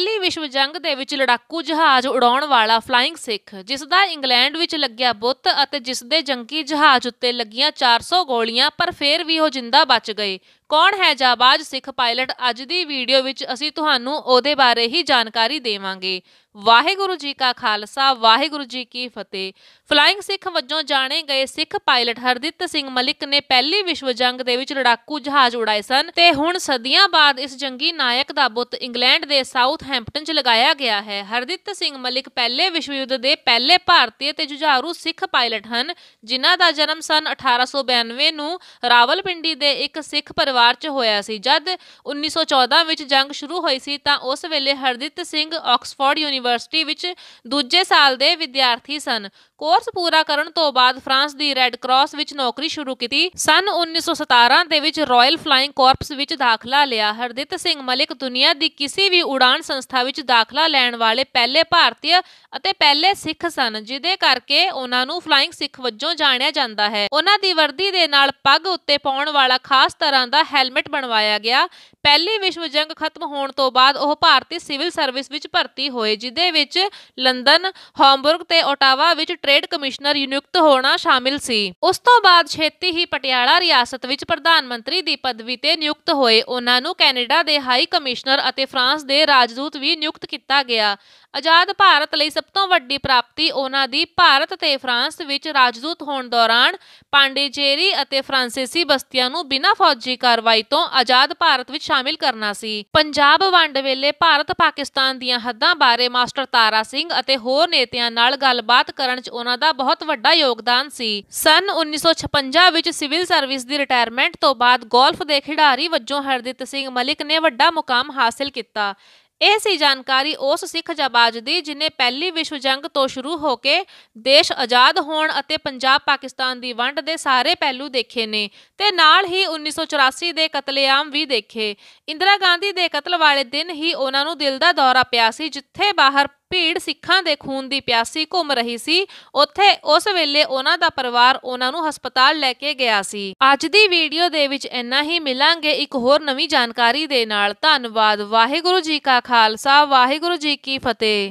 ਪਹਿਲੀ ਵਿਸ਼ਵ ਜੰਗ ਦੇ ਵਿੱਚ ਲੜਾਕੂ ਜਹਾਜ਼ ਉਡਾਉਣ ਵਾਲਾ ਫਲਾਈਂਗ ਸਿੱਖ ਜਿਸ ਦਾ ਇੰਗਲੈਂਡ ਵਿੱਚ ਲੱਗਿਆ ਬੁੱਤ ਅਤੇ ਜਿਸ ਦੇ ਜੰਗੀ ਜਹਾਜ਼ ਉੱਤੇ ਲੱਗੀਆਂ 400 ਗੋਲੀਆਂ ਪਰ ਫੇਰ ਵੀ ਉਹ ਜਿੰਦਾ ਬਚ ਗਏ ਕੌਣ ਹੈ ਜਾਬਾਜ਼ ਸਿੱਖ ਪਾਇਲਟ ਅੱਜ ਦੀ ਵੀਡੀਓ ਵਿੱਚ ਅਸੀਂ ਤੁਹਾਨੂੰ ਉਹਦੇ ਬਾਰੇ ਹੀ ਜਾਣਕਾਰੀ ਦੇਵਾਂਗੇ ਵਾਹਿਗੁਰੂ ਜੀ ਕਾ ਖਾਲਸਾ ਵਾਹਿਗੁਰੂ ਜੀ ਕੀ ਫਤਿਹ ਫਲਾਈਂਗ ਸਿੱਖ ਵੱਜੋਂ ਜਾਣੇ ਗਏ ਸਿੱਖ ਪਾਇਲਟ ਹਰਦਿੱਤ ਸਿੰਘ ਮਲਿਕ ਨੇ ਪਹਿਲੀ ਵਿਸ਼ਵ ਜੰਗ ਦੇ ਵਿੱਚ ਲੜਾਕੂ ਜਹਾਜ਼ ਉਡਾਏ ਸਨ ਤੇ ਹੁਣ ਸਦੀਆਂ ਬਾਅਦ ਇਸ ਜੰਗੀ ਨਾਇਕ ਦਾ ਬੁੱਤ ਇੰਗਲੈਂਡ ਦੇ ਸਾਊਥ ਹੈਂਪਟਨ 'ਚ ਲਗਾਇਆ ਗਿਆ ਹੈ ਹਰਦਿੱਤ ਸਿੰਘ ਮਲਿਕ ਪਹਿਲੇ ਵਿਸ਼ਵ ਯੁੱਧ ਦੇ ਪਹਿਲੇ ਭਾਰਤੀ ਤੇ ਜੁਝਾਰੂ ਸਿੱਖ ਪਾਇਲਟ ਹਨ ਜਿਨ੍ਹਾਂ ਦਾ ਜਨਮ ਸਨ 1892 ਨੂੰ ਰਾਵਲਪਿੰਡੀ ਦੇ ਇੱਕ ਸਿੱਖ ਪਰਿਵਾਰ ਪਰਿਵਾਰ 'ਚ ਹੋਇਆ ਸੀ ਜਦ 1914 ਵਿੱਚ ਜੰਗ ਸ਼ੁਰੂ ਹੋਈ ਸੀ ਤਾਂ ਉਸ ਵੇਲੇ ਹਰਦਿਤ ਸਿੰਘ ਆਕਸਫੋਰਡ ਯੂਨੀਵਰਸਿਟੀ ਵਿੱਚ ਦੂਜੇ ਸਾਲ ਦੇ ਵਿਦਿਆਰਥੀ ਸਨ ਕੋਰਸ ਪੂਰਾ ਕਰਨ ਤੋਂ ਬਾਅਦ ਫਰਾਂਸ ਦੀ ਰੈੱਡ ਕਰਾਸ ਵਿੱਚ ਨੌਕਰੀ ਸ਼ੁਰੂ ਕੀਤੀ ਸਨ 1917 ਦੇ ਵਿੱਚ ਰਾਇਲ ਫਲਾਈਂਗ ਕਾਰਪਸ ਵਿੱਚ ਦਾਖਲਾ ਲਿਆ ਹਰਦਿਤ ਸਿੰਘ ਮਲਿਕ ਦੁਨੀਆ ਦੀ ਕਿਸੇ ਵੀ ਉਡਾਨ ਸੰਸਥਾ ਵਿੱਚ ਦਾਖਲਾ ਲੈਣ ਵਾਲੇ ਪਹਿਲੇ ਭਾਰਤੀ ਅਤੇ ਪਹਿਲੇ ਸਿੱਖ ਸਨ ਜਿਦੇ ਕਰਕੇ ਉਹਨਾਂ ਨੂੰ ਫਲਾਈਂਗ ਸਿੱਖ ਵਜੋਂ ਜਾਣਿਆ ਜਾਂਦਾ ਹੈ ਉਹਨਾਂ ਦੀ ਵਰਦੀ ਦੇ ਨਾਲ ਪੱਗ ਉੱਤੇ ਪਾਉਣ ਵਾਲਾ ਖਾਸ ਤਰ੍ਹਾਂ ਦਾ ਹੈਲਮਟ ਬਣਵਾਇਆ ਗਿਆ ਪਹਿਲੀ ਵਿਸ਼ਵ ਜੰਗ ਖਤਮ ਹੋਣ ਤੋਂ ਬਾਅਦ ਉਹ ਭਾਰਤੀ ਸਿਵਲ ਸਰਵਿਸ ਵਿੱਚ ਭਰਤੀ ਹੋਏ ਜਿਦੇ ਵਿੱਚ ਲੰਡਨ ਹਾਮਬਰਗ ਤੇ ਓਟਾਵਾ ਵਿੱਚ ਟ੍ਰੇਡ ਕਮਿਸ਼ਨਰ ਨਿਯੁਕਤ ਹੋਣਾ ਸ਼ਾਮਿਲ ਸੀ ਉਸ ਤੋਂ ਬਾਅਦ ਛੇਤੀ ਹੀ ਪਟਿਆਲਾ ਰਿਆਸਤ ਵਿੱਚ ਪ੍ਰਧਾਨ ਮੰਤਰੀ ਦੀ ਪਦਵੀ ਤੇ ਨਿਯੁਕਤ ਹੋਏ ਉਹਨਾਂ ਨੂੰ ਕੈਨੇਡਾ ਦੇ ਹਾਈ ਕਮਿਸ਼ਨਰ ਅਤੇ ਫਰਾਂਸ ਦੇ ਰਾਜਦੂਤ ਵੀ ਨਿਯੁਕਤ ਕੀਤਾ ਗਿਆ ਆਜ਼ਾਦ ਭਾਰਤ ਲਈ ਸਭ ਤੋਂ ਵੱਡੀ ਪ੍ਰਾਪਤੀ ਉਹਨਾਂ ਦੀ ਭਾਰਤ ਤੇ ਫਰਾਂਸ ਵਿੱਚ ਰਾਜਦੂਤ ਹੋਣ ਦੌਰਾਨ ਪਾਂਡੇਚੇਰੀ ਅਤੇ ਫ੍ਰਾਂਸੀਸੀ ਬਸਤੀਆਂ ਨੂੰ ਬਿਨਾਂ ਫੌਜੀ ਕਾਰਵਾਈ ਤੋਂ ਆਜ਼ਾਦ ਭਾਰਤ ਵਿੱਚ ਸ਼ਾਮਿਲ ਕਰਨਾ ਸੀ ਪੰਜਾਬ ਵੰਡ ਵੇਲੇ ਭਾਰਤ ਪਾਕਿਸਤਾਨ ਦੀਆਂ ਹੱਦਾਂ ਬਾਰੇ ਮਾਸਟਰ ਤਾਰਾ ਸਿੰਘ ਅਤੇ ਹੋਰ ਨੇਤਿਆਂ ਨਾਲ ਗੱਲਬਾਤ ਕਰਨ 'ਚ ਉਹਨਾਂ ਦਾ ਬਹੁਤ ਵੱਡਾ ਯੋਗਦਾਨ ਸੀ ਸਨ 1956 ਵਿੱਚ ਸਿਵਲ ਸਰਵਿਸ ਦੀ ਰਿਟਾਇਰਮੈਂਟ ਤੋਂ ਬਾਅਦ ਗੋਲਫ ਦੇ ਖਿਡਾਰੀ ਵੱਜੋਂ ਹਰਦਿਤ ਸਿੰਘ ਮਲਿਕ ਨੇ ਵੱਡਾ ਮੁਕਾਮ ਹਾਸਲ ਕੀਤਾ ਇਹ ਸੀ ਜਾਣਕਾਰੀ ਉਸ ਸਿੱਖ ਜਬਾਜ ਦੀ ਜਿਨੇ ਪਹਿਲੀ ਵਿਸ਼ਵ ਜੰਗ ਤੋਂ ਸ਼ੁਰੂ ਹੋ ਕੇ ਦੇਸ਼ ਆਜ਼ਾਦ ਹੋਣ ਅਤੇ ਪੰਜਾਬ ਪਾਕਿਸਤਾਨ ਦੀ ਵੰਡ ਦੇ ਸਾਰੇ ਪਹਿਲੂ ਦੇਖੇ ਨੇ ਤੇ ਨਾਲ ਹੀ 1984 ਦੇ ਕਤਲੇਆਮ ਵੀ ਦੇਖੇ ਇੰਦਰਾ ਗਾਂਧੀ ਦੇ ਕਤਲ ਵਾਲੇ ਦਿਨ ਹੀ ਉਹਨਾਂ ਨੂੰ ਦਿਲ ਦਾ ਦੌਰਾ ਪਿਆ ਸੀ ਜਿੱਥੇ ਬਾਹਰ ਭੀੜ ਸਿੱਖਾਂ ਦੇ ਖੂਨ ਦੀ ਪਿਆਸੀ ਘੁੰਮ ਰਹੀ ਸੀ ਉੱਥੇ ਉਸ ਵੇਲੇ ਉਹਨਾਂ ਦਾ ਪਰਿਵਾਰ ਉਹਨਾਂ ਨੂੰ ਹਸਪਤਾਲ ਲੈ ਕੇ ਗਿਆ ਸੀ ਅੱਜ ਦੀ ਵੀਡੀਓ ਦੇ ਵਿੱਚ ਇੰਨਾ ਹੀ ਮਿਲਾਂਗੇ ਇੱਕ ਹੋਰ ਨਵੀਂ ਜਾਣਕਾਰੀ ਦੇ ਨਾਲ ਧੰਨਵਾਦ ਵਾਹਿਗੁਰੂ ਜੀ ਕਾ ਖਾਲਸਾ ਵਾਹਿਗੁਰੂ ਜੀ ਕੀ ਫਤਿਹ